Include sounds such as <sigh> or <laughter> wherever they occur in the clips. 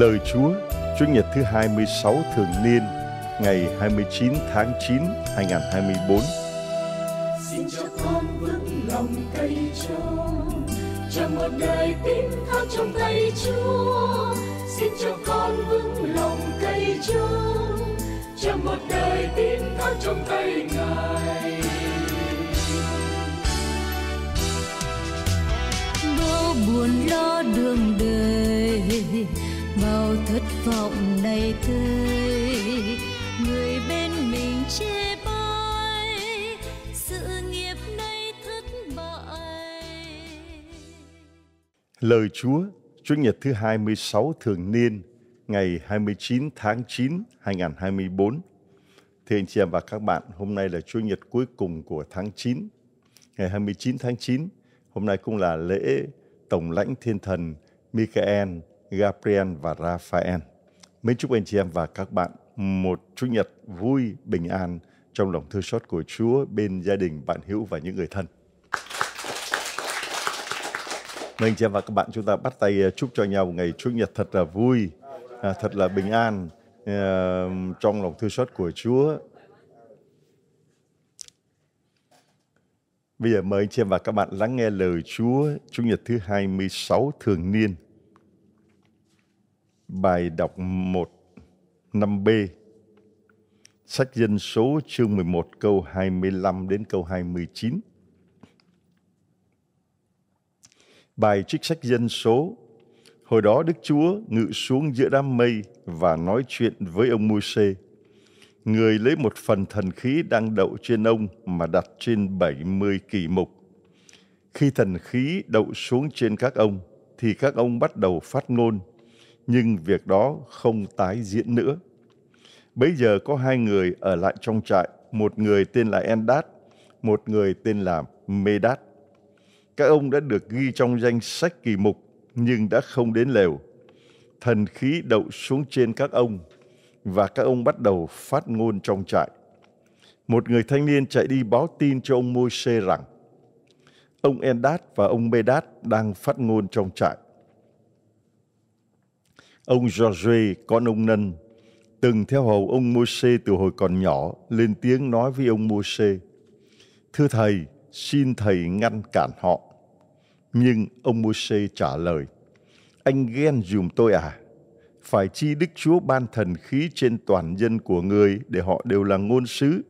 Lời Chúa, Chúa Nhật thứ 26 thường niên, ngày 29 tháng 9, 2024. Xin cho con vững lòng cây Chúa, cho một đời tín thác trong tay Chúa. Xin cho con vững lòng cây Chúa, cho một đời tín thác trong tay Ngài. Đố buồn lo đường đời màu thất vọng này tươi người bên mình chê bai sự nghiệp nay thất bại lời Chúa Chúa Nhật thứ 26 thường niên ngày 29 tháng 9 2024 Thưa anh chị em và các bạn, hôm nay là Chúa Nhật cuối cùng của tháng 9. Ngày 29 tháng 9, hôm nay cũng là lễ Tổng lãnh Thiên Thần Michael Gabriel và Raphael. Mến chúc anh chị em và các bạn một Chủ nhật vui, bình an trong lòng thương xót của Chúa bên gia đình, bạn hữu và những người thân. Mời anh chị em và các bạn chúng ta bắt tay à, chúc cho nhau ngày Chủ nhật thật là vui, à, thật là bình an à, trong lòng thương xót của Chúa. Bây giờ mời anh chị em và các bạn lắng nghe lời Chúa Chủ nhật thứ 26 thường niên. Bài đọc 1 năm b Sách dân số chương 11 câu 25 đến câu 29 Bài trích sách dân số Hồi đó Đức Chúa ngự xuống giữa đám mây và nói chuyện với ông Môi-se. Người lấy một phần thần khí đang đậu trên ông mà đặt trên 70 kỳ mục. Khi thần khí đậu xuống trên các ông, thì các ông bắt đầu phát ngôn nhưng việc đó không tái diễn nữa. Bây giờ có hai người ở lại trong trại, một người tên là Endat, một người tên là Medat. Các ông đã được ghi trong danh sách kỳ mục nhưng đã không đến lều. Thần khí đậu xuống trên các ông và các ông bắt đầu phát ngôn trong trại. Một người thanh niên chạy đi báo tin cho ông môi rằng ông Endat và ông Medat đang phát ngôn trong trại. Ông George, con ông Nân, từng theo hầu ông Môsê từ hồi còn nhỏ, lên tiếng nói với ông Môsê: "Thưa thầy, xin thầy ngăn cản họ." Nhưng ông Môsê trả lời: "Anh ghen dùm tôi à? Phải chi Đức Chúa ban thần khí trên toàn dân của người để họ đều là ngôn sứ?"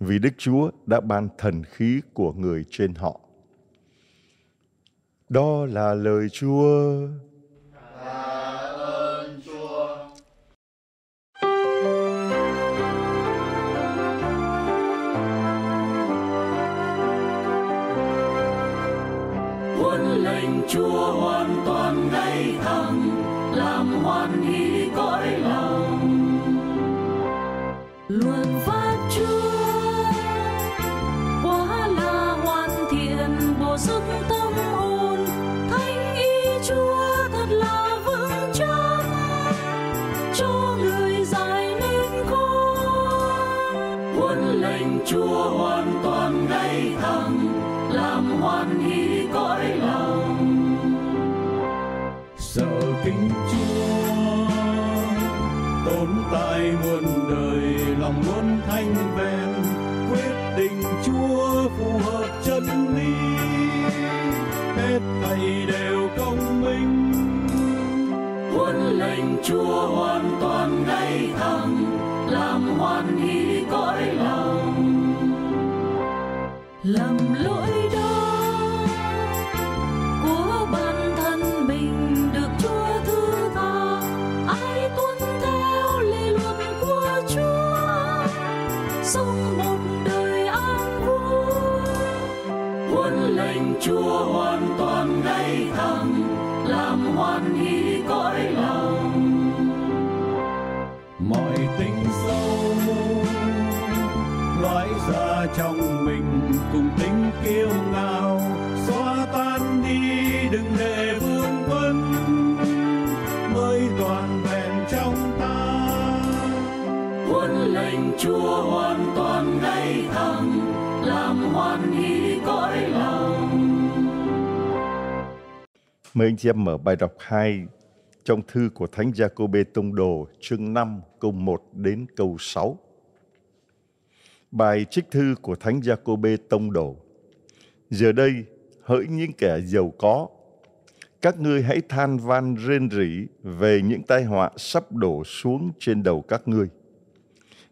Vì Đức Chúa đã ban thần khí của người trên họ. Đó là lời Chúa. tình chúa hoàn toàn ngay thẳng làm hoan hỷ cõi lòng luôn phát chúa hoàn tính sâu loại ra trong mình cùng tính kiêu ngạo xóa tan đi đừng để vương vấn mới toàn vẹn trong ta huấn lệnh chúa hoàn toàn ngay thẳng làm hoan hỷ cõi lòng mời anh chị em mở bài đọc 2 trong thư của Thánh Giacôbê Tông Đồ chương 5 câu 1 đến câu 6. Bài trích thư của Thánh Giacôbê Tông Đồ Giờ đây, hỡi những kẻ giàu có, các ngươi hãy than van rên rỉ về những tai họa sắp đổ xuống trên đầu các ngươi.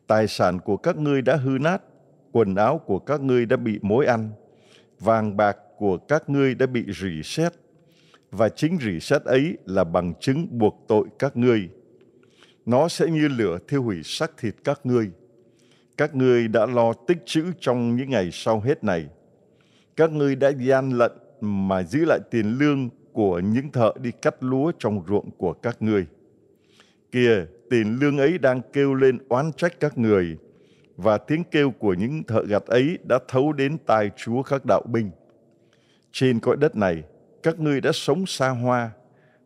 Tài sản của các ngươi đã hư nát, quần áo của các ngươi đã bị mối ăn, vàng bạc của các ngươi đã bị rỉ sét, và chính rỉ sét ấy là bằng chứng buộc tội các ngươi. Nó sẽ như lửa thiêu hủy xác thịt các ngươi. Các ngươi đã lo tích trữ trong những ngày sau hết này. Các ngươi đã gian lận mà giữ lại tiền lương của những thợ đi cắt lúa trong ruộng của các ngươi. Kìa, tiền lương ấy đang kêu lên oán trách các người, và tiếng kêu của những thợ gặt ấy đã thấu đến tai Chúa các đạo binh. Trên cõi đất này, các ngươi đã sống xa hoa,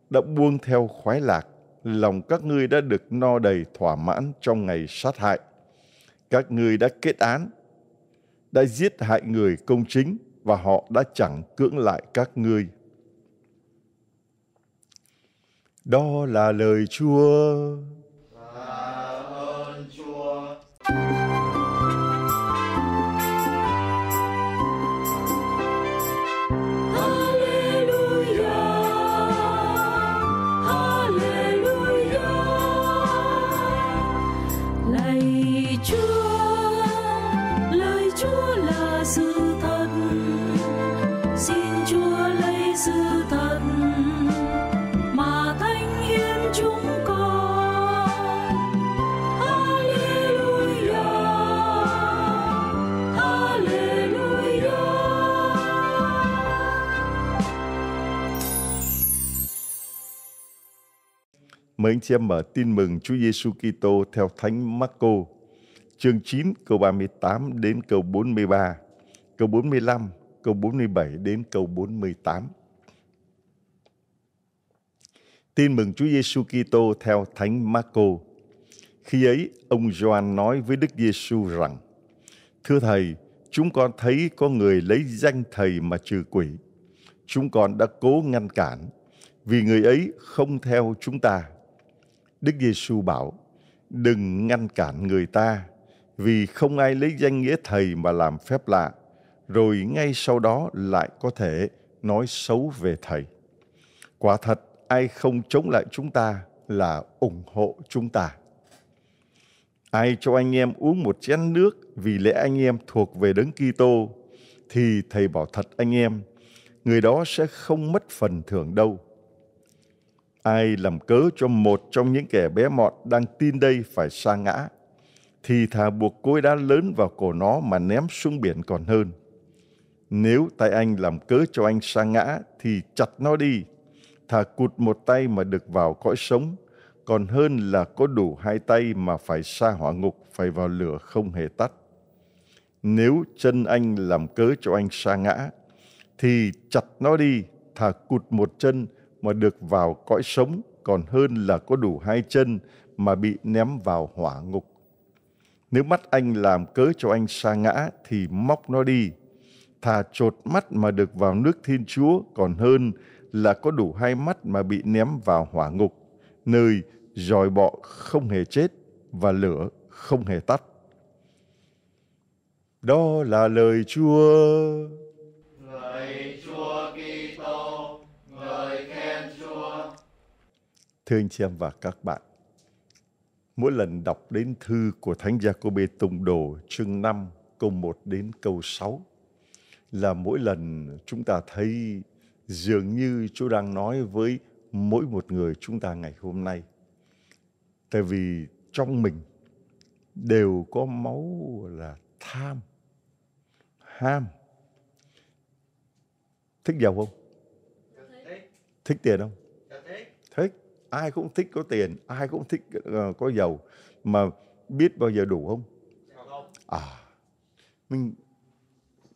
đã buông theo khoái lạc, lòng các ngươi đã được no đầy thỏa mãn trong ngày sát hại. Các ngươi đã kết án, đã giết hại người công chính và họ đã chẳng cưỡng lại các ngươi. Đó là lời Chúa. Mời anh chị em mở tin mừng Chúa Giêsu Kitô theo Thánh Marco, chương 9 câu 38 đến câu 43, câu 45, câu 47 đến câu 48. Tin mừng Chúa Giêsu Kitô theo Thánh Marco. Khi ấy, ông Gioan nói với Đức Giêsu rằng: Thưa thầy, chúng con thấy có người lấy danh thầy mà trừ quỷ. Chúng con đã cố ngăn cản vì người ấy không theo chúng ta Đức Giêsu bảo, đừng ngăn cản người ta, vì không ai lấy danh nghĩa thầy mà làm phép lạ, rồi ngay sau đó lại có thể nói xấu về thầy. Quả thật, ai không chống lại chúng ta là ủng hộ chúng ta. Ai cho anh em uống một chén nước vì lẽ anh em thuộc về đấng Kitô thì thầy bảo thật anh em, người đó sẽ không mất phần thưởng đâu ai làm cớ cho một trong những kẻ bé mọn đang tin đây phải sa ngã, thì thà buộc cối đá lớn vào cổ nó mà ném xuống biển còn hơn. Nếu tay anh làm cớ cho anh sa ngã thì chặt nó đi, thà cụt một tay mà được vào cõi sống, còn hơn là có đủ hai tay mà phải xa hỏa ngục, phải vào lửa không hề tắt. Nếu chân anh làm cớ cho anh sa ngã, thì chặt nó đi, thà cụt một chân mà được vào cõi sống còn hơn là có đủ hai chân mà bị ném vào hỏa ngục. Nếu mắt anh làm cớ cho anh sa ngã thì móc nó đi. Thà trột mắt mà được vào nước Thiên Chúa còn hơn là có đủ hai mắt mà bị ném vào hỏa ngục, nơi dòi bọ không hề chết và lửa không hề tắt. Đó là lời Chúa. Thưa anh chị em và các bạn, mỗi lần đọc đến thư của Thánh Giacôbê tùng Đồ chương 5 câu 1 đến câu 6 là mỗi lần chúng ta thấy dường như Chúa đang nói với mỗi một người chúng ta ngày hôm nay. Tại vì trong mình đều có máu là tham, ham. Thích giàu không? Thích tiền không? Dạ, thích ai cũng thích có tiền ai cũng thích ờ, có giàu mà biết bao giờ đủ không à mình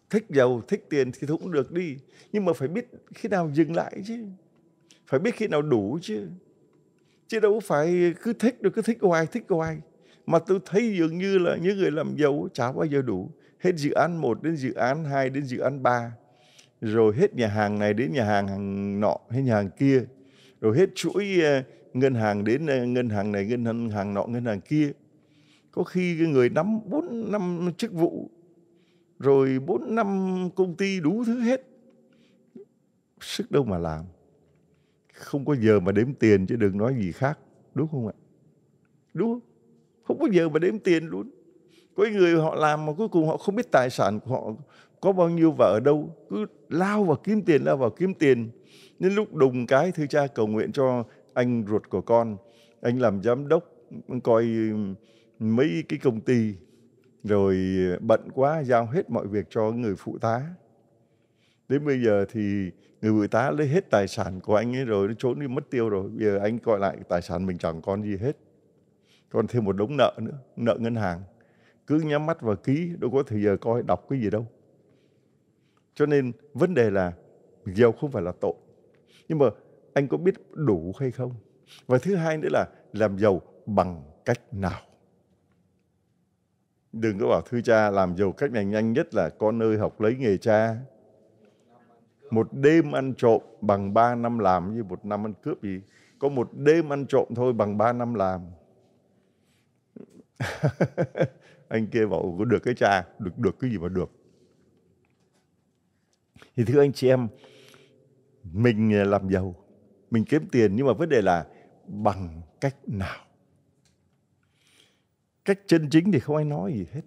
thích giàu thích tiền thì cũng được đi nhưng mà phải biết khi nào dừng lại chứ phải biết khi nào đủ chứ chứ đâu phải cứ thích được cứ thích hoài thích hoài mà tôi thấy dường như là những người làm giàu chả bao giờ đủ hết dự án một đến dự án hai đến dự án ba rồi hết nhà hàng này đến nhà hàng hàng nọ hết nhà hàng kia rồi hết chuỗi ờ, ngân hàng đến ờ, ngân hàng này ngân hàng nọ ngân hàng kia có khi cái người nắm bốn năm chức vụ rồi bốn năm công ty đủ thứ hết sức đâu mà làm không có giờ mà đếm tiền chứ đừng nói gì khác đúng không ạ đúng không có giờ mà đếm tiền luôn có người họ làm mà cuối cùng họ không biết tài sản của họ có bao nhiêu và ở đâu cứ lao vào kiếm tiền lao vào kiếm tiền nên lúc đùng cái thư cha cầu nguyện cho anh ruột của con, anh làm giám đốc coi mấy cái công ty rồi bận quá giao hết mọi việc cho người phụ tá. Đến bây giờ thì người phụ tá lấy hết tài sản của anh ấy rồi, nó trốn đi mất tiêu rồi. Bây giờ anh coi lại tài sản mình chẳng còn gì hết. Còn thêm một đống nợ nữa, nợ ngân hàng. Cứ nhắm mắt và ký, đâu có thời giờ coi đọc cái gì đâu. Cho nên vấn đề là nghèo không phải là tội nhưng mà anh có biết đủ hay không và thứ hai nữa là làm giàu bằng cách nào đừng có bảo thưa cha làm giàu cách này nhanh nhất là có nơi học lấy nghề cha một đêm ăn trộm bằng 3 năm làm như một năm ăn cướp gì có một đêm ăn trộm thôi bằng 3 năm làm <laughs> anh kia bảo có được cái cha được được cái gì mà được thì thưa anh chị em mình à, làm giàu mình kiếm tiền nhưng mà vấn đề là bằng cách nào cách chân chính thì không ai nói gì hết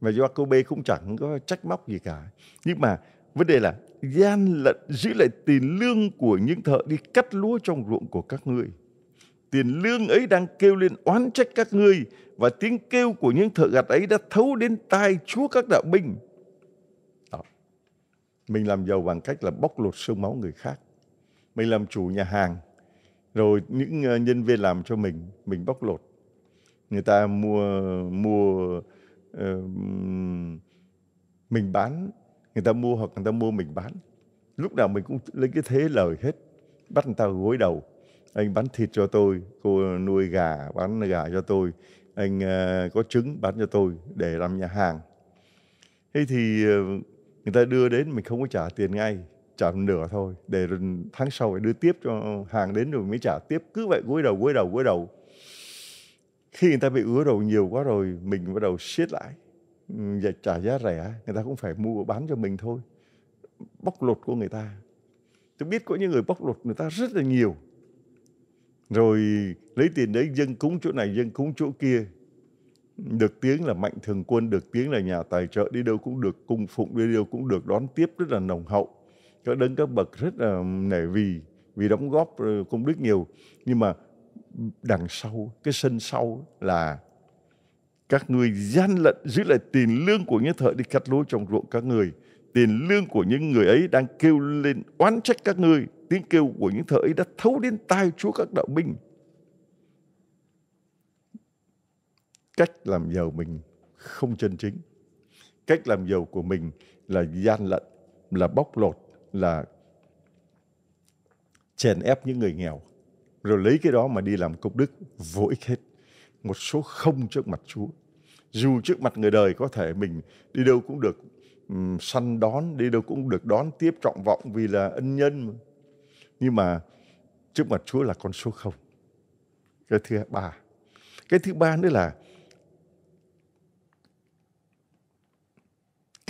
mà Jacob cũng chẳng có trách móc gì cả nhưng mà vấn đề là gian lận giữ lại tiền lương của những thợ đi cắt lúa trong ruộng của các ngươi tiền lương ấy đang kêu lên oán trách các ngươi và tiếng kêu của những thợ gặt ấy đã thấu đến tai chúa các đạo binh mình làm giàu bằng cách là bóc lột xương máu người khác. Mình làm chủ nhà hàng, rồi những ờ, nhân viên làm cho mình, mình bóc lột. Người ta mua mua uh, mình bán, người ta mua hoặc người ta mua mình bán. Lúc nào mình cũng lấy cái thế lời hết, bắt người ta gối đầu. Anh bán thịt cho tôi, cô nuôi gà, bán gà cho tôi, anh uh, có trứng bán cho tôi để làm nhà hàng. Thế thì uh, người ta đưa đến mình không có trả tiền ngay trả một nửa thôi để tháng sau phải đưa tiếp cho hàng đến rồi mới trả tiếp cứ vậy gối đầu gối đầu gối đầu khi người ta bị ứa đầu nhiều quá rồi mình bắt đầu siết lại và dạ, trả giá rẻ người ta cũng phải mua bán cho mình thôi bóc lột của người ta tôi biết có những người bóc lột người ta rất là nhiều rồi lấy tiền đấy dân cúng chỗ này dân cúng chỗ kia được tiếng là mạnh thường quân được tiếng là nhà tài trợ đi đâu cũng được cung phụng đi đâu cũng được đón tiếp rất là nồng hậu các đấng các bậc rất là nể vì vì đóng góp ờ, công đức nhiều nhưng mà đằng sau cái sân sau là các người gian lận giữ lại tiền lương của những thợ đi cắt lúa trong ruộng các người tiền lương của những người ấy đang kêu lên oán trách các ngươi tiếng kêu của những thợ ấy đã thấu đến tai chúa các đạo binh cách làm giàu mình không chân chính cách làm giàu của mình là gian lận là bóc lột là chèn ép những người nghèo rồi lấy cái đó mà đi làm công đức vô ích hết một số không trước mặt Chúa dù trước mặt người đời có thể mình đi đâu cũng được um, săn đón đi đâu cũng được đón tiếp trọng vọng vì là ân nhân mà. nhưng mà trước mặt Chúa là con số không cái thứ ba cái thứ ba nữa là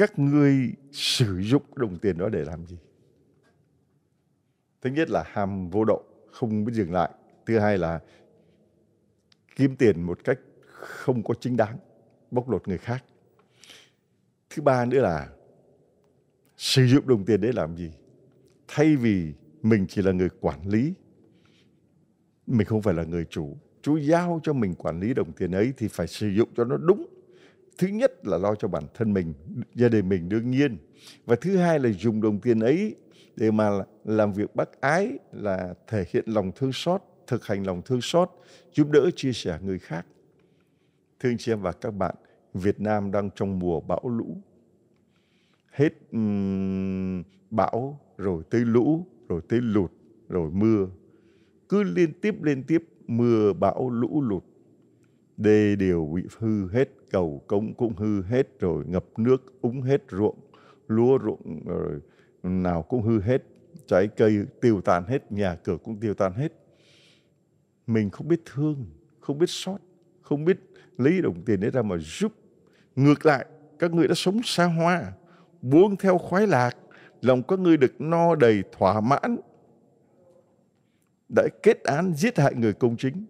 các ngươi sử dụng đồng tiền đó để làm gì? Thứ nhất là ham vô độ, không biết dừng lại. Thứ hai là kiếm tiền một cách không có chính đáng, bóc lột người khác. Thứ ba nữa là sử dụng đồng tiền để làm gì? Thay vì mình chỉ là người quản lý, mình không phải là người chủ. Chú giao cho mình quản lý đồng tiền ấy thì phải sử dụng cho nó đúng thứ nhất là lo cho bản thân mình gia đình mình đương nhiên và thứ hai là dùng đồng tiền ấy để mà làm việc bác ái là thể hiện lòng thương xót thực hành lòng thương xót giúp đỡ chia sẻ người khác thương chị em và các bạn Việt Nam đang trong mùa bão lũ hết um, bão rồi tới lũ rồi tới lụt rồi mưa cứ liên tiếp liên tiếp mưa bão lũ lụt đê đều bị hư hết cầu cống cũng hư hết rồi, ngập nước úng hết ruộng, lúa ruộng rồi nào cũng hư hết, trái cây tiêu tan hết, nhà cửa cũng tiêu tan hết. Mình không biết thương, không biết xót, không biết lấy đồng tiền đấy ra mà giúp. Ngược lại, các người đã sống xa hoa, buông theo khoái lạc, lòng các ngươi được no đầy thỏa mãn. Đã kết án giết hại người công chính.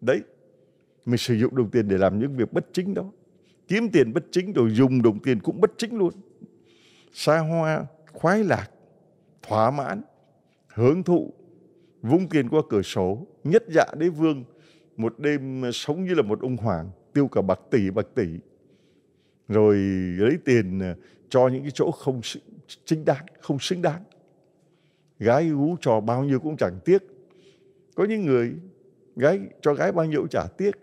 Đấy, mình sử dụng đồng tiền để làm những việc bất chính đó kiếm tiền bất chính rồi dùng đồng tiền cũng bất chính luôn xa hoa khoái lạc thỏa mãn hưởng thụ vung tiền qua cửa sổ nhất dạ đế vương một đêm sống như là một ông hoàng tiêu cả bạc tỷ bạc tỷ rồi lấy tiền à, cho những cái chỗ không chính đáng không xứng đáng gái gú trò bao nhiêu cũng chẳng tiếc có những người gái cho gái bao nhiêu cũng chả tiếc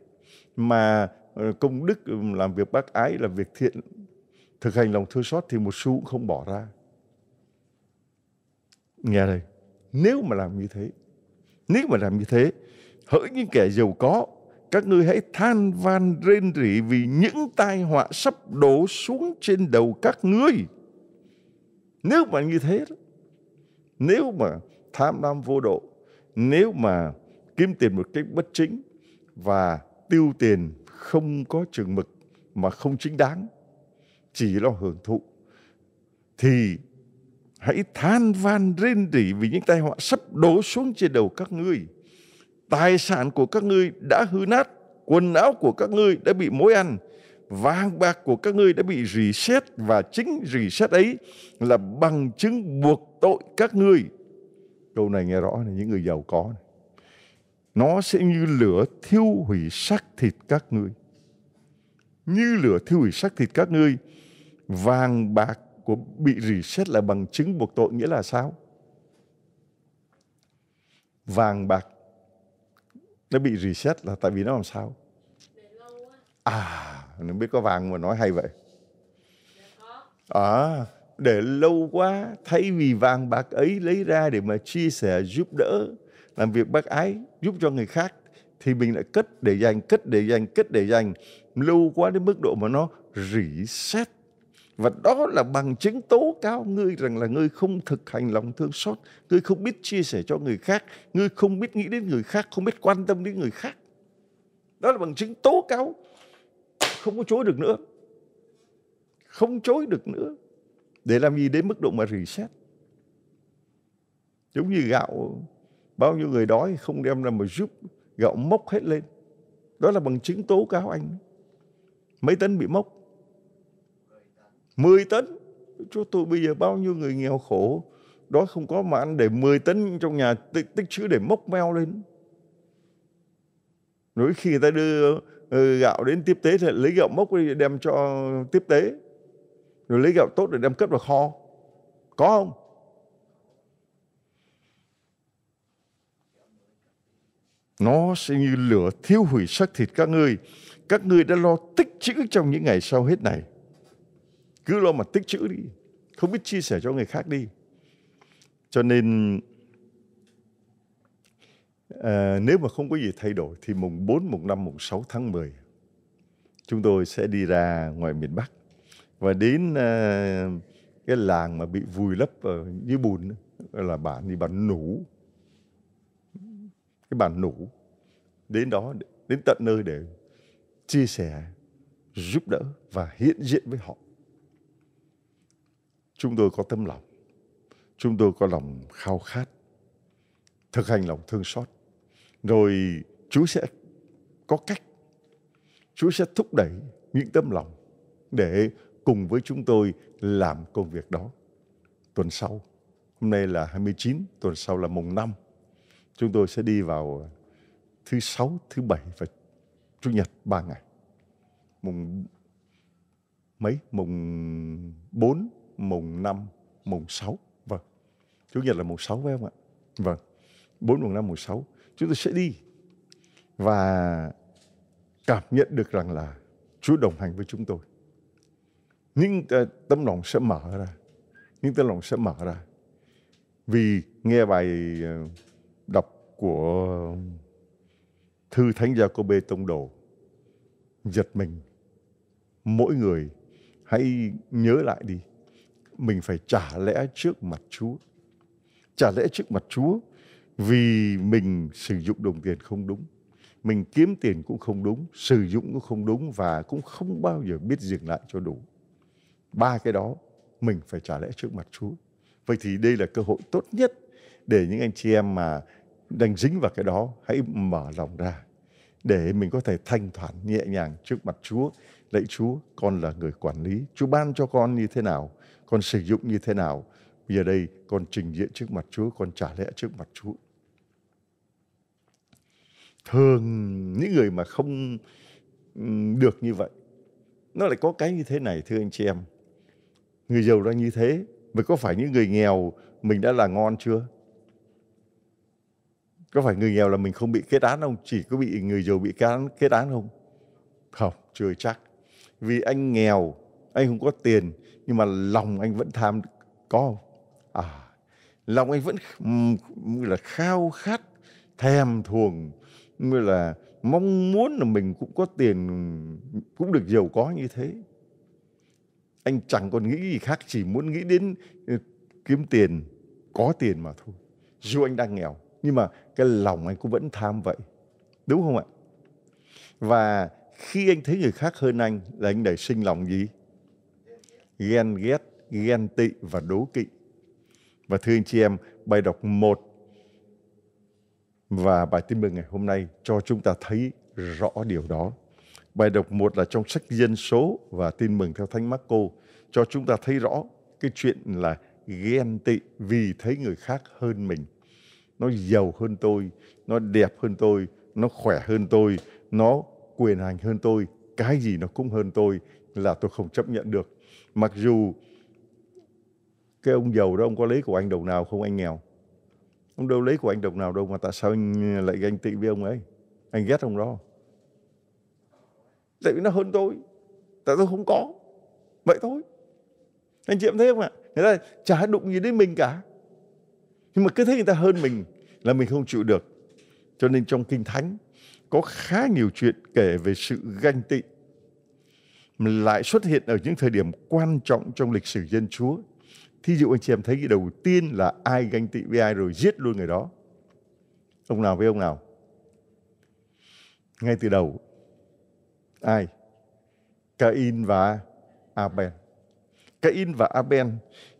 mà ờ, công đức ừ, làm việc bác ái là việc thiện thực hành lòng thương xót thì một xu cũng không bỏ ra nghe đây nếu mà làm như thế nếu mà làm như thế hỡi những kẻ giàu có các ngươi hãy than van rên rỉ vì những tai họa sắp đổ xuống trên đầu các ngươi nếu mà như thế đó, nếu mà tham lam vô độ nếu mà kiếm tiền một cách bất chính và tiêu tiền không có chừng mực mà không chính đáng chỉ lo hưởng thụ thì hãy than van rên rỉ vì những tai họa sắp đổ xuống trên đầu các ngươi tài sản của các ngươi đã hư nát quần áo của các ngươi đã bị mối ăn vàng bạc của các ngươi đã bị rỉ sét và chính rỉ sét ấy là bằng chứng buộc tội các ngươi câu này nghe rõ là những người giàu có này nó sẽ như lửa thiêu hủy xác thịt các ngươi như lửa thiêu hủy xác thịt các ngươi vàng bạc của bị rỉ xét là bằng chứng buộc tội nghĩa là sao vàng bạc nó bị rỉ xét là tại vì nó làm sao à nó biết có vàng mà nói hay vậy à để lâu quá thay vì vàng bạc ấy lấy ra để mà chia sẻ giúp đỡ làm việc bác ái giúp cho người khác thì mình lại cất để dành cất để dành cất để dành lâu quá đến mức độ mà nó rỉ sét và đó là bằng chứng tố cáo ngươi rằng là ngươi không thực hành lòng thương xót ngươi không biết chia sẻ cho người khác ngươi không biết nghĩ đến người khác không biết quan tâm đến người khác đó là bằng chứng tố cáo không có chối được nữa không chối được nữa để làm gì đến mức độ mà reset giống như gạo Bao nhiêu người đói không đem ra mà giúp gạo mốc hết lên. Đó là bằng chứng tố cáo anh. Mấy tấn bị mốc? mười tấn. chúa tôi bây giờ bao nhiêu người nghèo khổ đó không có mà anh để 10 tấn trong nhà tích, tích trữ để mốc meo lên. Rồi khi người ta đưa ờ, gạo đến tiếp tế thì lấy gạo mốc đi đem cho tiếp tế. Rồi lấy gạo tốt để đem cất vào kho. Có không? nó sẽ như lửa thiêu hủy xác thịt các ngươi các ngươi đã lo tích trữ trong những ngày sau hết này cứ lo mà tích trữ đi không biết chia sẻ cho người khác đi cho nên à, nếu mà không có gì thay đổi thì mùng 4, mùng 5, mùng 6 tháng 10 chúng tôi sẽ đi ra ngoài miền Bắc và đến à, cái làng mà bị vùi lấp ở dưới bùn là bản đi bản nủ cái bàn nủ đến đó đến tận nơi để chia sẻ giúp đỡ và hiện diện với họ chúng tôi có tấm lòng chúng tôi có lòng khao khát thực hành lòng thương xót rồi Chúa sẽ có cách Chúa sẽ thúc đẩy những tấm lòng để cùng với chúng tôi làm công việc đó tuần sau hôm nay là 29 tuần sau là mùng 5 Chúng tôi sẽ đi vào thứ sáu, thứ bảy và chủ nhật ba ngày. Mùng mấy? Mùng 4, mùng 5, mùng 6. Vâng. Chủ nhật là mùng 6 phải không ạ? Vâng. 4, mùng 5, mùng 6. Chúng tôi sẽ đi và cảm nhận được rằng là Chúa đồng hành với chúng tôi. Những ờ, tấm lòng sẽ mở ra. Những tấm lòng sẽ mở ra. Vì nghe bài ờ, của thư thánh gia cô bê tông đồ giật mình mỗi người hãy nhớ lại đi mình phải trả lẽ trước mặt chúa trả lẽ trước mặt chúa vì mình sử dụng đồng tiền không đúng mình kiếm tiền cũng không đúng sử dụng cũng không đúng và cũng không bao giờ biết dừng lại cho đủ ba cái đó mình phải trả lẽ trước mặt chúa vậy thì đây là cơ hội tốt nhất để những anh chị em mà đang dính vào cái đó hãy mở lòng ra để mình có thể thanh thản nhẹ nhàng trước mặt Chúa. Lạy Chúa, con là người quản lý. Chúa ban cho con như thế nào? Con sử dụng như thế nào? Bây giờ đây con trình diện trước mặt Chúa, con trả lẽ trước mặt Chúa. Thường những người mà không được như vậy, nó lại có cái như thế này thưa anh chị em. Người giàu ra như thế, vậy có phải những người nghèo mình đã là ngon chưa? có phải người nghèo là mình không bị kết án không chỉ có bị người giàu bị kết án, kết án không không chưa chắc vì anh nghèo anh không có tiền nhưng mà lòng anh vẫn tham có à lòng anh vẫn là khao khát thèm thuồng như là mong muốn là mình cũng có tiền cũng được giàu có như thế anh chẳng còn nghĩ gì khác chỉ muốn nghĩ đến ờ, kiếm tiền có tiền mà thôi dù anh đang nghèo nhưng mà cái lòng anh cũng vẫn tham vậy. Đúng không ạ? Và khi anh thấy người khác hơn anh là anh nảy sinh lòng gì? Ghen ghét, ghen tị và đố kỵ. Và thưa anh chị em, bài đọc 1 và bài tin mừng ngày hôm nay cho chúng ta thấy rõ điều đó. Bài đọc 1 là trong sách dân số và tin mừng theo Thánh Mắc Cô cho chúng ta thấy rõ cái chuyện là ghen tị vì thấy người khác hơn mình nó giàu hơn tôi, nó đẹp hơn tôi, nó khỏe hơn tôi, nó quyền hành hơn tôi, cái gì nó cũng hơn tôi là tôi không chấp nhận được. Mặc dù cái ông giàu đó ông có lấy của anh đồng nào không anh nghèo. Ông đâu lấy của anh đồng nào đâu mà tại sao anh lại ganh tị với ông ấy? Anh ghét ông đó. Tại vì nó hơn tôi. Tại tôi không có. Vậy thôi. Anh chị em thấy không ạ? Người ta chả đụng gì đến mình cả nhưng mà cứ thấy người ta hơn mình là mình không chịu được cho nên trong kinh thánh có khá nhiều chuyện kể về sự ganh tị mà lại xuất hiện ở những thời điểm quan trọng trong lịch sử dân chúa thí dụ anh chị em thấy cái đầu tiên là ai ganh tị với ai rồi giết luôn người đó ông nào với ông nào ngay từ đầu ai Cain và Abel Cain và Abel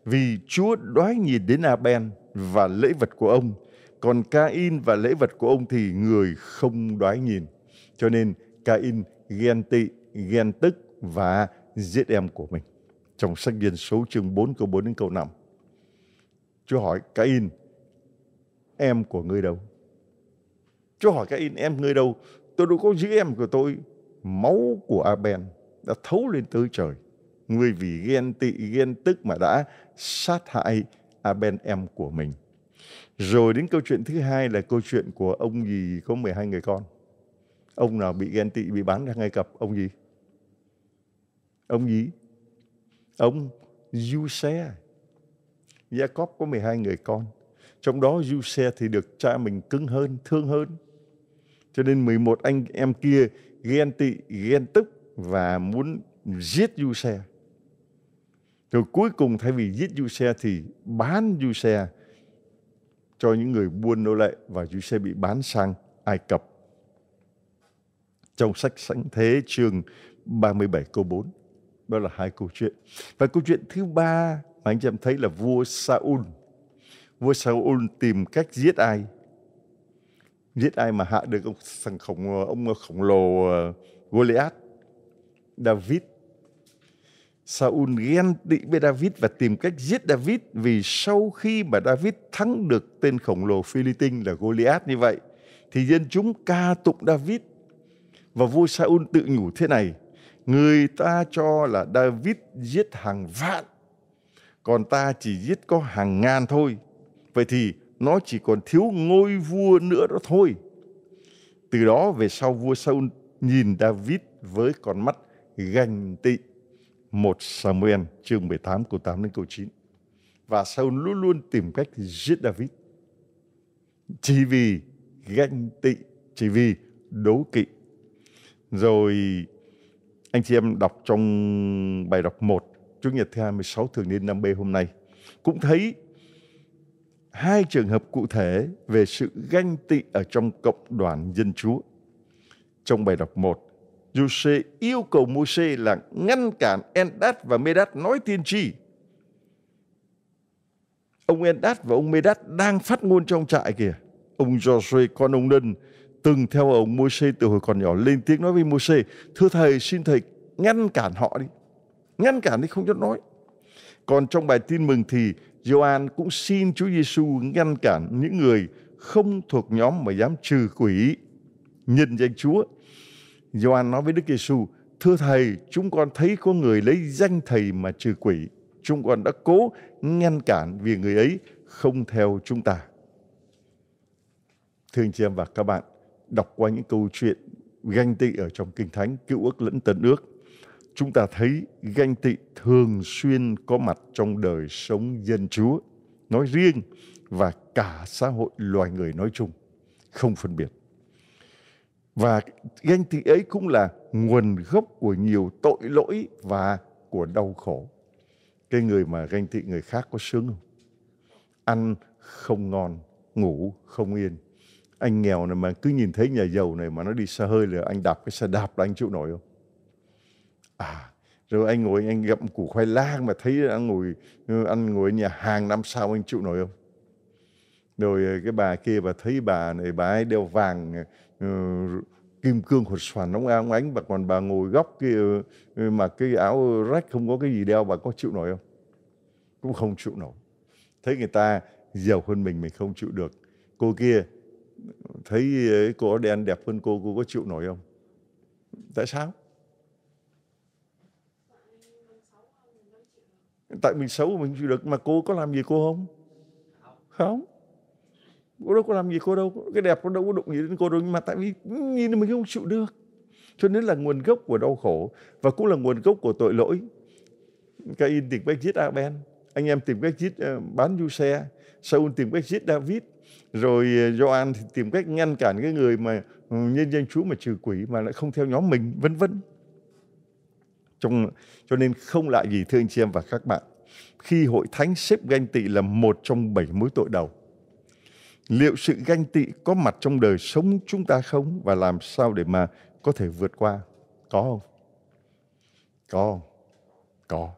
vì Chúa đoái nhìn đến Abel và lễ vật của ông còn Cain và lễ vật của ông thì người không đoái nhìn cho nên Cain ghen tị ghen tức và giết em của mình trong sách điên số chương 4 câu 4 đến câu 5 Chúa hỏi Cain em của ngươi đâu Chúa hỏi Cain em ngươi đâu tôi đâu có giữ em của tôi máu của Aben đã thấu lên tới trời ngươi vì ghen tị ghen tức mà đã sát hại Aben à, em của mình. Rồi đến câu chuyện thứ hai là câu chuyện của ông gì có 12 người con. Ông nào bị ghen tị, bị bán ra ngay cặp ông gì? Ông gì? Ông Giuse. Jacob có 12 người con. Trong đó Giuse thì được cha mình cứng hơn, thương hơn. Cho nên 11 anh em kia ghen tị, ghen tức và muốn giết Giuse. Rồi cuối cùng thay vì giết du xe thì bán du xe cho những người buôn nô lệ và du xe bị bán sang Ai Cập. Trong sách Sẵn Thế chương 37 câu 4. Đó là hai câu chuyện. Và câu chuyện thứ ba mà anh chị em thấy là vua Saul. Vua Saul tìm cách giết ai? Giết ai mà hạ được ông thằng khổng ông khổng lồ ờ, Goliath? David Saul ghen tị với David và tìm cách giết David vì sau khi mà David thắng được tên khổng lồ Philippines là Goliath như vậy thì dân chúng ca tụng David và vua Saul tự nhủ thế này người ta cho là David giết hàng vạn còn ta chỉ giết có hàng ngàn thôi vậy thì nó chỉ còn thiếu ngôi vua nữa đó thôi từ đó về sau vua Saul nhìn David với con mắt ganh tị 1 Samuel chương 18 câu 8 đến câu 9. Và Saul luôn luôn tìm cách giết David. Chỉ vì ganh tị, chỉ vì đố kỵ. Rồi anh chị em đọc trong bài đọc 1 Chủ nhật thứ 26 thường niên năm b hôm nay cũng thấy hai trường hợp cụ thể về sự ganh tị ở trong cộng đoàn dân Chúa. Trong bài đọc 1, Giuse yêu cầu Môi-se là ngăn cản Endat và Medat nói tiên tri. Ông Endat và ông Medat đang phát ngôn trong trại kìa. Ông Joshua con ông Nân từng theo ông Môi-se từ hồi còn nhỏ lên tiếng nói với Môi-se, thưa thầy xin thầy ngăn cản họ đi. Ngăn cản đi không cho nói. Còn trong bài tin mừng thì Gioan cũng xin Chúa Giêsu ngăn cản những người không thuộc nhóm mà dám trừ quỷ nhân danh Chúa Gioan nói với Đức Giêsu: "Thưa thầy, chúng con thấy có người lấy danh thầy mà trừ quỷ. Chúng con đã cố ngăn cản vì người ấy không theo chúng ta." Thưa anh chị em và các bạn, đọc qua những câu chuyện ganh tị ở trong Kinh Thánh, Cựu ước lẫn Tân ước, chúng ta thấy ganh tị thường xuyên có mặt trong đời sống dân Chúa nói riêng và cả xã hội loài người nói chung, không phân biệt. Và ganh tị ấy cũng là nguồn gốc của nhiều tội lỗi và của đau khổ. Cái người mà ganh tị người khác có sướng không? Ăn không ngon, ngủ không yên. Anh nghèo này mà cứ nhìn thấy nhà giàu này mà nó đi xa hơi là anh đạp cái xe đạp là anh chịu nổi không? À, rồi anh ngồi anh gặm củ khoai lang mà thấy anh ngồi anh ngồi nhà hàng năm sao anh chịu nổi không? rồi ờ, cái bà kia bà thấy bà này bà ấy đeo vàng ờ, ờ, kim cương hột xoàn nóng áo ánh và còn bà ngồi góc kia mà cái áo rách không có cái gì đeo bà có chịu nổi không cũng không chịu nổi thấy người ta giàu hơn mình mình không chịu được cô kia thấy cô đen đẹp hơn cô cô có chịu nổi không tại sao tại mình xấu mình chịu được mà cô có làm gì cô không không cô đâu có làm gì cô đâu cái đẹp cô đâu có đụng gì đến cô đâu nhưng mà tại vì nhìn mình không chịu được cho nên là nguồn gốc của đau khổ và cũng là nguồn gốc của tội lỗi Cain tìm cách giết Abel anh em tìm cách giết ờ, bán du xe Saul tìm cách giết David rồi ờ, Gioan thì tìm cách ngăn cản cái người mà ừ, nhân danh Chúa mà trừ quỷ mà lại không theo nhóm mình vân vân trong cho nên không lại gì thưa anh chị em và các bạn khi hội thánh xếp ganh tị là một trong bảy mối tội đầu liệu sự ganh tị có mặt trong đời sống chúng ta không và làm sao để mà có thể vượt qua có không có không? có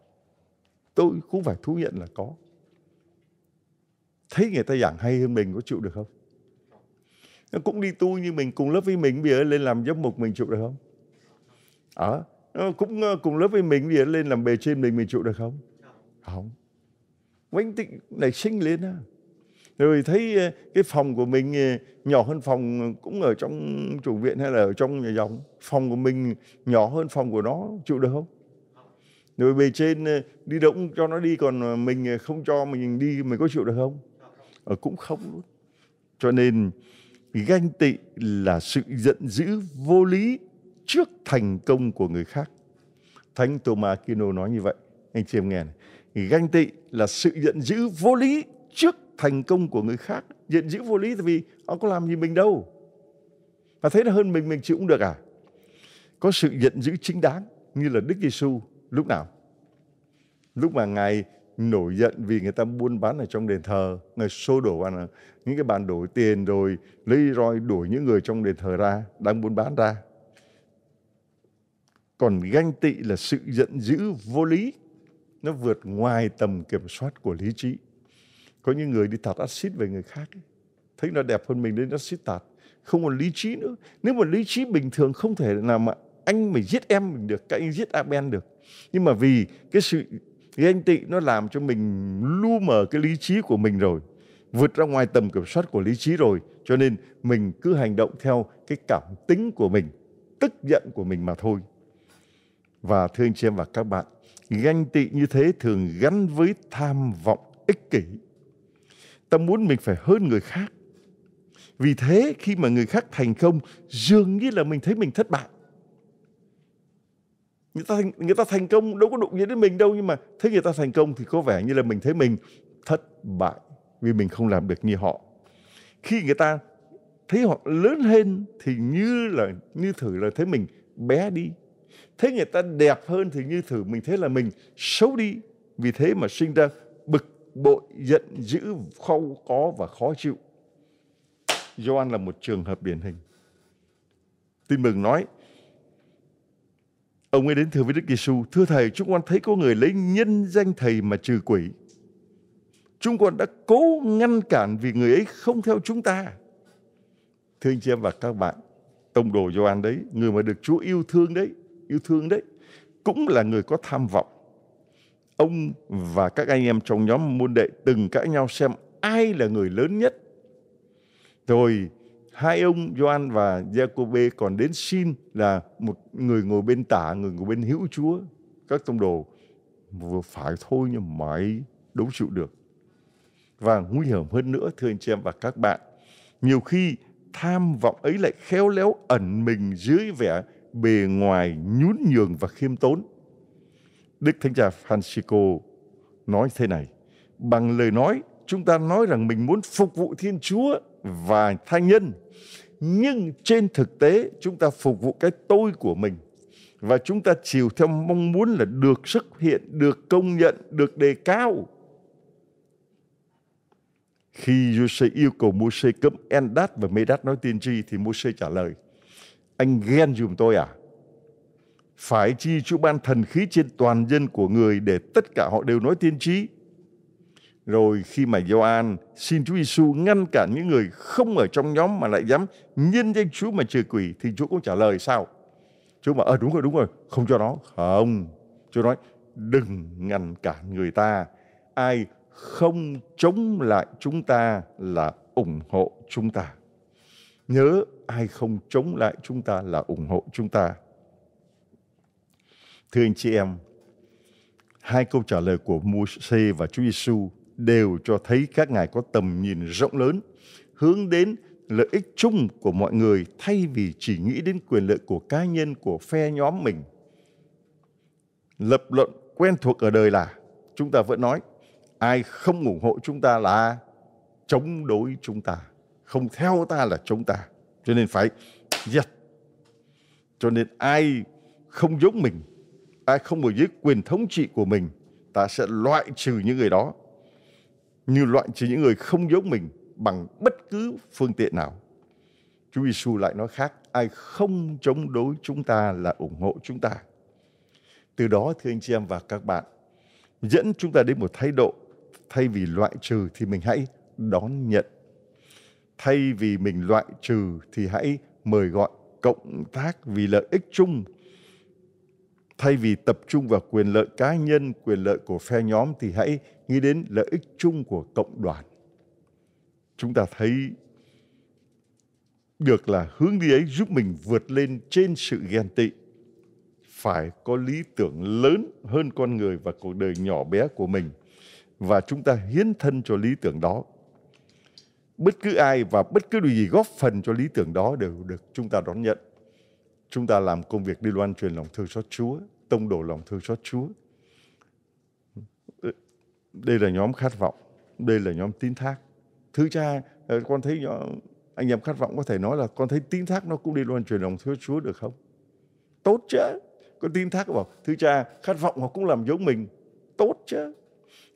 tôi cũng phải thú nhận là có thấy người ta giảng hay hơn mình có chịu được không nó cũng đi tu như mình cùng lớp với mình bây giờ lên làm giám mục mình chịu được không à, cũng ờ, cùng lớp với mình bây giờ lên làm bề trên mình mình chịu được không không quánh tịnh này sinh lên á à rồi thấy ờ, cái phòng của mình ờ, nhỏ hơn phòng ờ, cũng ở trong chủ viện hay là ở trong nhà dòng phòng của mình nhỏ hơn phòng của nó chịu được không rồi bề trên đi động cho nó đi còn mình không cho mình đi mình có chịu được không ở cũng không luôn cho nên ganh tị là sự giận dữ vô lý trước thành công của người khác thánh Thomas Aquino nói như vậy anh chị em nghe này ganh tị là sự giận dữ vô lý trước thành công của người khác giận dữ vô lý tại vì họ có làm gì mình đâu và thấy là hơn mình mình chịu cũng được à có sự giận dữ chính đáng như là Đức Giêsu lúc nào lúc mà ngài nổi giận vì người ta buôn bán ở trong đền thờ người xô đổ bàn những cái bàn đổi tiền rồi lấy roi đuổi những người trong đền thờ ra đang buôn bán ra còn ganh tị là sự giận dữ vô lý nó vượt ngoài tầm kiểm soát của lý trí có những người đi tạt axit về người khác ấy. Thấy nó đẹp hơn mình nên nó xít tạt. Không còn lý trí nữa. Nếu mà lý trí bình thường không thể nào mà anh mình giết em mình được, các anh giết Aben được. Nhưng mà vì cái sự ganh tị nó làm cho mình lu mờ cái lý trí của mình rồi vượt ra ngoài tầm kiểm soát của lý trí rồi cho nên mình cứ hành động theo cái cảm tính của mình tức giận của mình mà thôi và thưa anh chị em và các bạn ganh tị như thế thường gắn với tham vọng ích kỷ ta muốn mình phải hơn người khác vì thế khi mà người khác thành công dường như là mình thấy mình thất bại người ta người ta thành công đâu có đụng gì đến mình đâu nhưng mà thấy người ta thành công thì có vẻ như là mình thấy mình thất bại vì mình không làm được như họ khi người ta thấy họ lớn hơn thì như là như thử là thấy mình bé đi thấy người ta đẹp hơn thì như thử mình thấy là mình xấu đi vì thế mà sinh ra bực bội, giận dữ, khâu có và khó chịu. Gioan là một trường hợp điển hình. Tin mừng nói, ông ấy đến thưa với Đức Giêsu, thưa thầy, chúng con thấy có người lấy nhân danh thầy mà trừ quỷ. Chúng con đã cố ngăn cản vì người ấy không theo chúng ta. Thưa anh chị em và các bạn, tông đồ Gioan đấy, người mà được Chúa yêu thương đấy, yêu thương đấy, cũng là người có tham vọng ông và các anh em trong nhóm môn đệ từng cãi nhau xem ai là người lớn nhất. Rồi hai ông Gioan và Giacôbê còn đến xin là một người ngồi bên tả, người ngồi bên hữu Chúa. Các tông đồ vừa phải thôi nhưng mãi đấu chịu được. Và nguy hiểm hơn nữa thưa anh chị em và các bạn, nhiều khi tham vọng ấy lại khéo léo ẩn mình dưới vẻ bề ngoài nhún nhường và khiêm tốn Đức Thánh Cha Francisco nói thế này, bằng lời nói chúng ta nói rằng mình muốn phục vụ Thiên Chúa và tha nhân, nhưng trên thực tế chúng ta phục vụ cái tôi của mình và chúng ta chiều theo mong muốn là được xuất hiện, được công nhận, được đề cao. Khi Jose yêu cầu Moses cấm Endat và Medat nói tiên tri thì Moses trả lời: Anh ghen dùm tôi à? phải chi Chúa ban thần khí trên toàn dân của người để tất cả họ đều nói tiên trí. Rồi khi mà Gioan xin Chúa Giêsu ngăn cản những người không ở trong nhóm mà lại dám nhân danh Chúa mà trừ quỷ thì Chúa cũng trả lời sao? Chúa bảo ờ đúng rồi đúng rồi, không cho nó. Không. Chúa nói đừng ngăn cản người ta. Ai không chống lại chúng ta là ủng hộ chúng ta. Nhớ ai không chống lại chúng ta là ủng hộ chúng ta. Thưa anh chị em, hai câu trả lời của Môi-se và Chúa Giêsu đều cho thấy các ngài có tầm nhìn rộng lớn, hướng đến lợi ích chung của mọi người thay vì chỉ nghĩ đến quyền lợi của cá nhân, của phe nhóm mình. Lập luận quen thuộc ở đời là chúng ta vẫn nói ai không ủng hộ chúng ta là chống đối chúng ta, không theo ta là chống ta. Cho nên phải giật. Cho nên ai không giống mình ai không ở dưới quyền thống trị của mình ta sẽ loại trừ những người đó như loại trừ những người không giống mình bằng bất cứ phương tiện nào Chúa Giêsu lại nói khác ai không chống đối chúng ta là ủng hộ chúng ta từ đó thưa anh chị em và các bạn dẫn chúng ta đến một thái độ thay vì loại trừ thì mình hãy đón nhận thay vì mình loại trừ thì hãy mời gọi cộng tác vì lợi ích chung thay vì tập trung vào quyền lợi cá nhân, quyền lợi của phe nhóm thì hãy nghĩ đến lợi ích chung của cộng đoàn. Chúng ta thấy được là hướng đi ấy giúp mình vượt lên trên sự ghen tị. Phải có lý tưởng lớn hơn con người và cuộc đời nhỏ bé của mình và chúng ta hiến thân cho lý tưởng đó. Bất cứ ai và bất cứ điều gì góp phần cho lý tưởng đó đều được chúng ta đón nhận. Chúng ta làm công việc đi loan truyền lòng thương xót Chúa, tông đồ lòng thương xót Chúa. Đây là nhóm khát vọng, đây là nhóm tín thác. Thứ cha, ờ, con thấy nhóm, anh em khát vọng có thể nói là con thấy tín thác nó cũng đi loan truyền lòng thương Chúa được không? Tốt chứ. Con tín thác bảo, thứ cha, khát vọng họ cũng làm giống mình. Tốt chứ.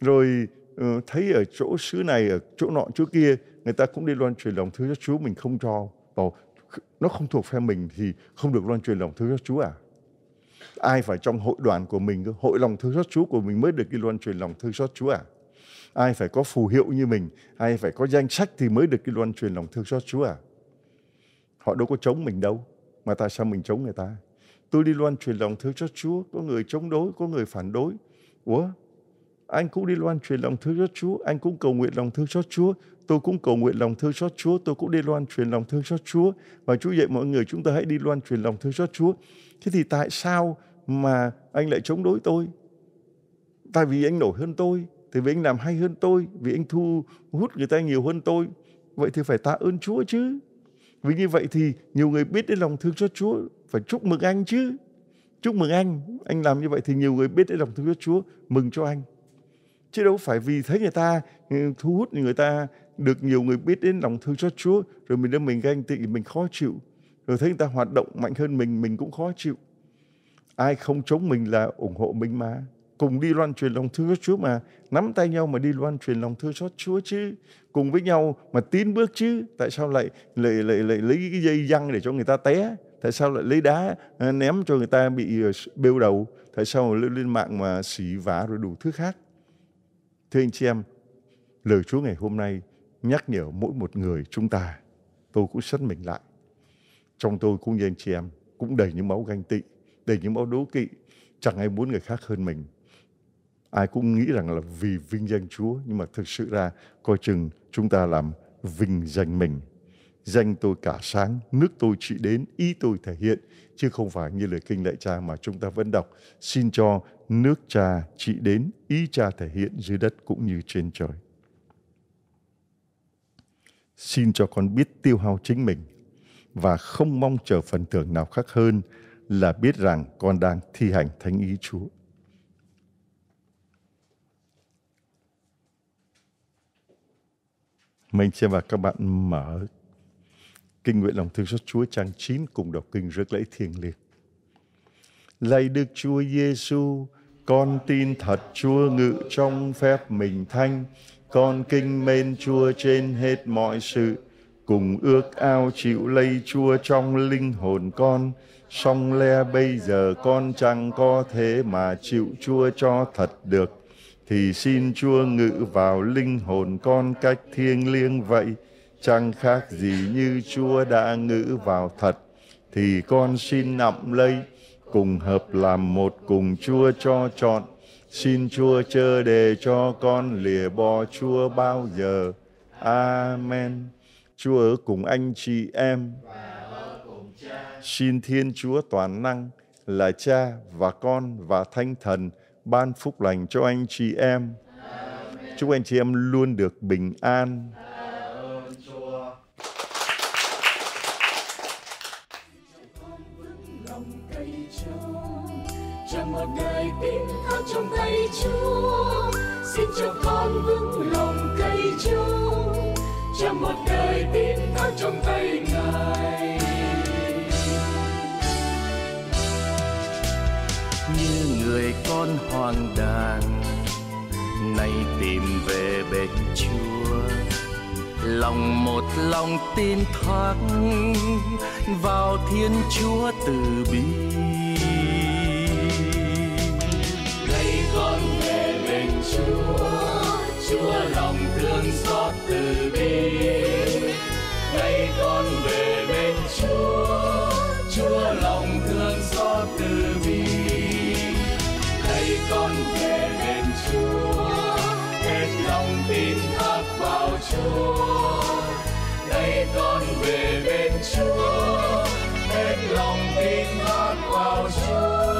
Rồi ờ, thấy ở chỗ xứ này, ở chỗ nọ, chỗ kia, người ta cũng đi loan truyền lòng thương cho Chúa mình không cho. Bảo, nó không thuộc phe mình thì không được loan truyền lòng thương xót Chúa à? Ai phải trong hội đoàn của mình, hội lòng thương xót Chúa của mình mới được đi loan truyền lòng thương xót Chúa à? Ai phải có phù hiệu như mình, ai phải có danh sách thì mới được đi loan truyền lòng thương xót Chúa à? Họ đâu có chống mình đâu, mà tại sao mình chống người ta? Tôi đi loan truyền lòng thương xót Chúa, có người chống đối, có người phản đối. Ủa, anh cũng đi loan truyền lòng thương xót Chúa, anh cũng cầu nguyện lòng thương xót Chúa, tôi cũng cầu nguyện lòng thương xót Chúa, tôi cũng đi loan truyền lòng thương xót Chúa. Và Chúa dạy mọi người chúng ta hãy đi loan truyền lòng thương xót Chúa. Thế thì tại sao mà anh lại chống đối tôi? Tại vì anh nổi hơn tôi, tại vì anh làm hay hơn tôi, vì anh thu hút người ta nhiều hơn tôi. Vậy thì phải tạ ơn Chúa chứ. Vì như vậy thì nhiều người biết đến lòng thương xót Chúa, phải chúc mừng anh chứ. Chúc mừng anh, anh làm như vậy thì nhiều người biết đến lòng thương xót Chúa, mừng cho anh chứ đâu phải vì thấy người ta ừ, thu hút người ta được nhiều người biết đến lòng thương cho Chúa rồi mình đã mình ganh tị mình khó chịu rồi thấy người ta hoạt động mạnh hơn mình mình cũng khó chịu ai không chống mình là ủng hộ mình mà cùng đi loan truyền lòng thương cho Chúa mà nắm tay nhau mà đi loan truyền lòng thương cho Chúa chứ cùng với nhau mà tiến bước chứ tại sao lại lại lại, lại lấy cái dây răng để cho người ta té tại sao lại lấy đá ờ, ném cho người ta bị ờ, bêu đầu tại sao lên, lên mạng mà xỉ vả rồi đủ thứ khác thưa anh chị em lời Chúa ngày hôm nay nhắc nhở mỗi một người chúng ta tôi cũng sất mình lại trong tôi cũng như anh chị em cũng đầy những máu ganh tị đầy những máu đố kỵ chẳng ai muốn người khác hơn mình ai cũng nghĩ rằng là vì vinh danh Chúa nhưng mà thực sự ra coi chừng chúng ta làm vinh danh mình danh tôi cả sáng nước tôi chỉ đến ý tôi thể hiện chứ không phải như lời kinh lạy cha mà chúng ta vẫn đọc xin cho nước cha chỉ đến ý cha thể hiện dưới đất cũng như trên trời Xin cho con biết tiêu hao chính mình và không mong chờ phần thưởng nào khác hơn là biết rằng con đang thi hành thánh ý Chúa. Mình sẽ và các bạn mở Kinh nguyện lòng thương xót Chúa trang 9 cùng đọc kinh rước lễ thiêng liêng. Lạy Đức Chúa Giêsu, con tin thật Chúa ngự trong phép mình thanh, con kinh mến Chúa trên hết mọi sự, cùng ước ao chịu lây Chúa trong linh hồn con, song le bây giờ con chẳng có thế mà chịu Chúa cho thật được, thì xin Chúa ngự vào linh hồn con cách thiêng liêng vậy, chẳng khác gì như Chúa đã ngự vào thật, thì con xin nậm lây, cùng hợp làm một cùng Chúa cho trọn Xin Chúa chớ để cho con lìa bỏ Chúa bao giờ. Amen. Chúa ở cùng anh chị em. Xin Thiên Chúa toàn năng là Cha và Con và Thánh Thần ban phúc lành cho anh chị em. Amen. Chúc anh chị em luôn được bình an. Amen. rằng một đời tin thác trong tay Chúa xin cho con vững lòng cây Chúa rằng một đời tin thác trong tay Ngài như người con hoàng đàn nay tìm về bên Chúa lòng một lòng tin thác vào Thiên Chúa từ bi Chúa Chúa lòng thương xót từ bi nay con về bên Chúa Chúa lòng thương xót từ bi nay con về bên Chúa hết lòng tin thác vào Chúa nay con về bên Chúa hết lòng tin thác vào Chúa